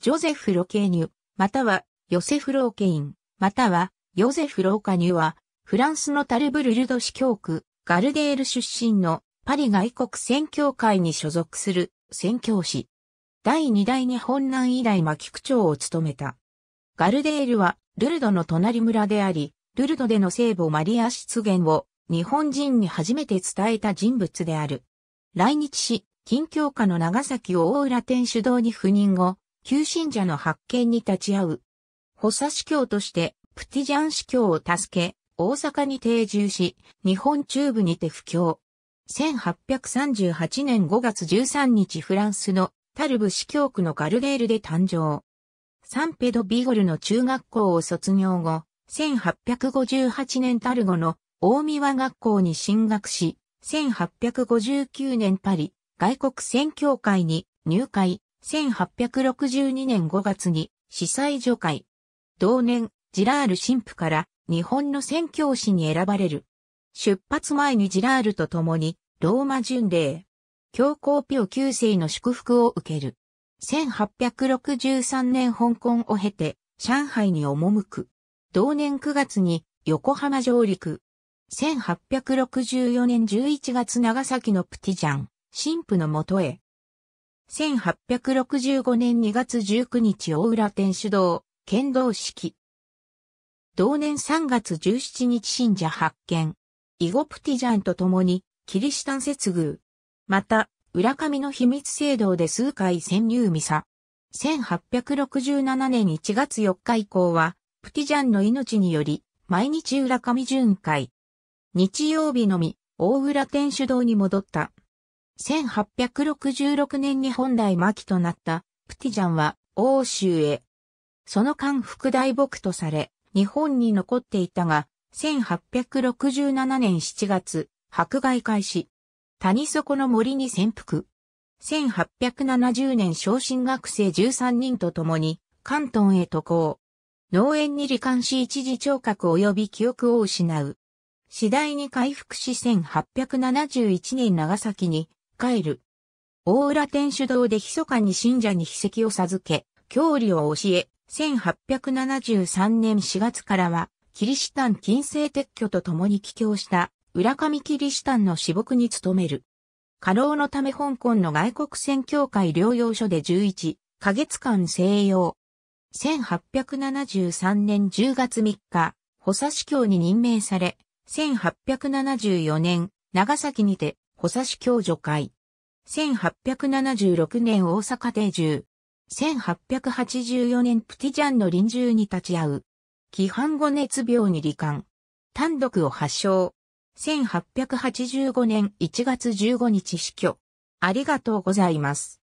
ジョゼフ・ロケーニュ、またはヨセフ・ローケイン、またはヨゼフ・ローカニュは、フランスのタルブルルド市教区、ガルデール出身のパリ外国宣教会に所属する宣教師。第2代日本南以来牧区長を務めた。ガルデールはルルドの隣村であり、ルルドでの聖母マリア出現を日本人に初めて伝えた人物である。来日し、近教下の長崎を大浦天主堂に赴任後、旧信者の発見に立ち会う。補佐司教として、プティジャン司教を助け、大阪に定住し、日本中部にて布教。1838年5月13日フランスのタルブ司教区のガルゲールで誕生。サンペド・ビゴルの中学校を卒業後、1858年タルゴの大宮学校に進学し、1859年パリ外国宣教会に入会、1862年5月に司祭除会。同年、ジラール神父から日本の宣教師に選ばれる。出発前にジラールと共にローマ巡礼。教皇ピオ9世の祝福を受ける。1863年香港を経て上海に赴く。同年9月に横浜上陸。1864年11月長崎のプティジャン、神父のもとへ。1865年2月19日大浦天主堂、剣道式。同年3月17日信者発見。イゴプティジャンと共に、キリシタン接遇。また、浦上の秘密聖堂で数回潜入ミサ。1867年1月4日以降は、プティジャンの命により、毎日浦上巡回。日曜日のみ、大浦天主堂に戻った。1866年に本来巻となったプティジャンは欧州へ。その間副大牧とされ、日本に残っていたが、1867年7月、迫害開始。谷底の森に潜伏。1870年昇進学生13人と共に、関東へ渡航。農園に罹患し一時聴覚及び記憶を失う。次第に回復し1871年長崎に帰る。大浦天主堂で密かに信者に秘跡を授け、教理を教え、1873年4月からは、キリシタン禁制撤去と共に帰郷した、浦上キリシタンの死牧に努める。過労のため香港の外国宣教会療養所で11、ヶ月間静養。1873年10月3日、補佐司教に任命され、1874年、長崎にて補佐主教助会。1876年大阪定住。1884年プティジャンの臨終に立ち会う。規範後熱病に罹患。単独を発症。1885年1月15日死去。ありがとうございます。